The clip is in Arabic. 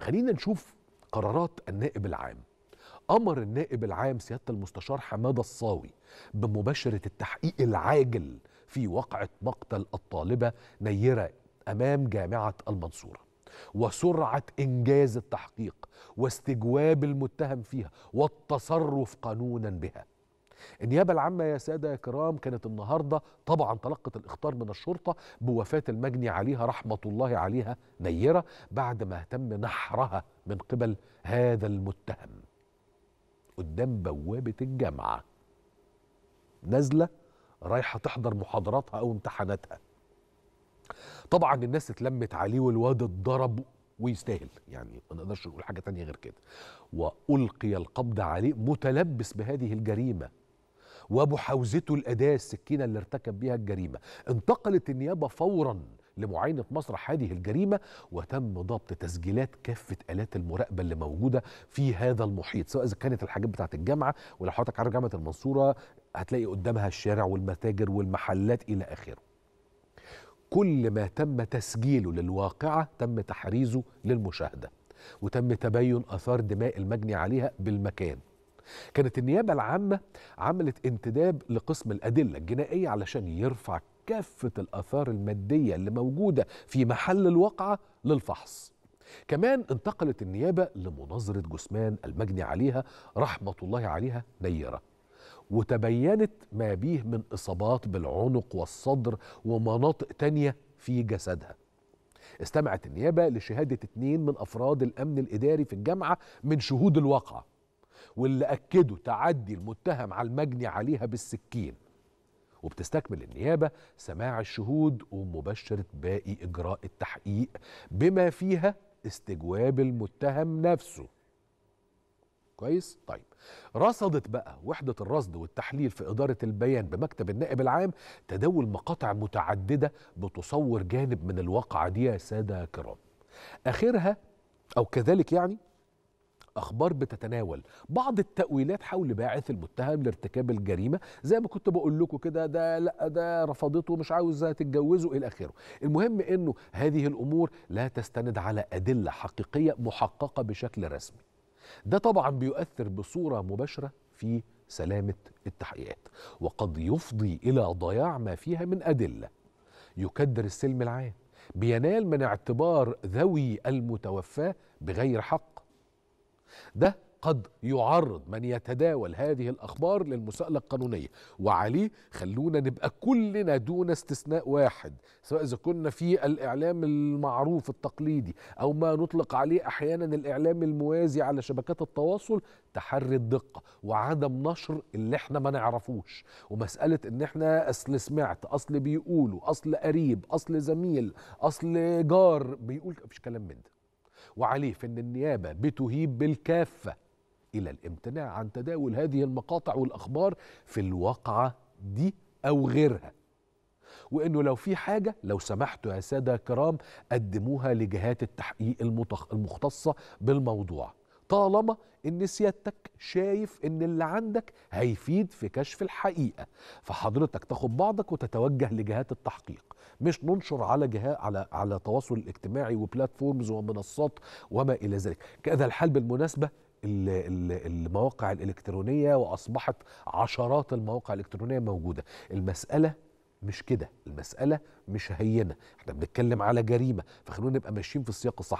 خلينا نشوف قرارات النائب العام امر النائب العام سياده المستشار حماده الصاوي بمباشره التحقيق العاجل في وقعه مقتل الطالبه نيره امام جامعه المنصوره وسرعه انجاز التحقيق واستجواب المتهم فيها والتصرف قانونا بها النيابة العامة يا سادة يا كرام كانت النهاردة طبعا تلقت الإخطار من الشرطة بوفاة المجني عليها رحمة الله عليها نيرة بعد ما تم نحرها من قبل هذا المتهم قدام بوابة الجامعة نازلة رايحة تحضر محاضراتها أو امتحاناتها طبعا الناس اتلمت عليه والواد اتضرب ويستاهل يعني ما نقدرش نقول حاجه تانية غير كده والقي القبض عليه متلبس بهذه الجريمه وابو حوزته الأداة السكينة اللي ارتكب بها الجريمة انتقلت النيابة فورا لمعاينة مسرح هذه الجريمة وتم ضبط تسجيلات كافة آلات المراقبة اللي موجودة في هذا المحيط سواء إذا كانت الحاجات بتاعة الجامعة ولو حضرتك عارف جامعة المنصورة هتلاقي قدامها الشارع والمتاجر والمحلات إلى آخره كل ما تم تسجيله للواقعة تم تحريزه للمشاهدة وتم تبين آثار دماء المجني عليها بالمكان كانت النيابة العامة عملت انتداب لقسم الأدلة الجنائية علشان يرفع كافة الآثار المادية اللي موجودة في محل الواقعة للفحص كمان انتقلت النيابة لمناظرة جثمان المجني عليها رحمة الله عليها نيرة وتبينت ما بيه من إصابات بالعنق والصدر ومناطق تانية في جسدها استمعت النيابة لشهادة اتنين من أفراد الأمن الإداري في الجامعة من شهود الواقعة واللي أكدوا تعدي المتهم على المجني عليها بالسكين وبتستكمل النيابة سماع الشهود ومباشرة باقي إجراء التحقيق بما فيها استجواب المتهم نفسه كويس طيب رصدت بقى وحدة الرصد والتحليل في إدارة البيان بمكتب النائب العام تداول مقاطع متعددة بتصور جانب من الواقعة دي يا سادة كرام آخرها أو كذلك يعني اخبار بتتناول بعض التاويلات حول باعث المتهم لارتكاب الجريمه زي ما كنت بقول لكم كده ده لا ده رفضته مش عاوزه تتجوزه الى اخره المهم انه هذه الامور لا تستند على ادله حقيقيه محققه بشكل رسمي ده طبعا بيؤثر بصوره مباشره في سلامه التحقيقات وقد يفضي الى ضياع ما فيها من ادله يكدر السلم العام بينال من اعتبار ذوي المتوفاه بغير حق ده قد يعرض من يتداول هذه الأخبار للمساءلة القانونية وعليه خلونا نبقى كلنا دون استثناء واحد سواء إذا كنا في الإعلام المعروف التقليدي أو ما نطلق عليه أحيانا الإعلام الموازي على شبكات التواصل تحري الدقة وعدم نشر اللي احنا ما نعرفوش ومسألة ان احنا اصل سمعت اصل بيقولوا اصل قريب اصل زميل اصل جار بيقول مفيش كلام من ده وعليه فإن النيابة بتهيب بالكافة إلى الامتناع عن تداول هذه المقاطع والأخبار في الواقعة دي أو غيرها وانه لو في حاجه لو سمحتوا يا ساده كرام قدموها لجهات التحقيق المختصه بالموضوع طالما ان سيادتك شايف ان اللي عندك هيفيد في كشف الحقيقه فحضرتك تاخد بعضك وتتوجه لجهات التحقيق مش ننشر على جهة على على التواصل الاجتماعي وبلاتفورمز ومنصات وما الى ذلك كذا الحال بالمناسبه المواقع الالكترونيه واصبحت عشرات المواقع الالكترونيه موجوده المساله مش كده المسألة مش هينة احنا بنتكلم على جريمة فخلونا نبقى ماشيين في السياق الصح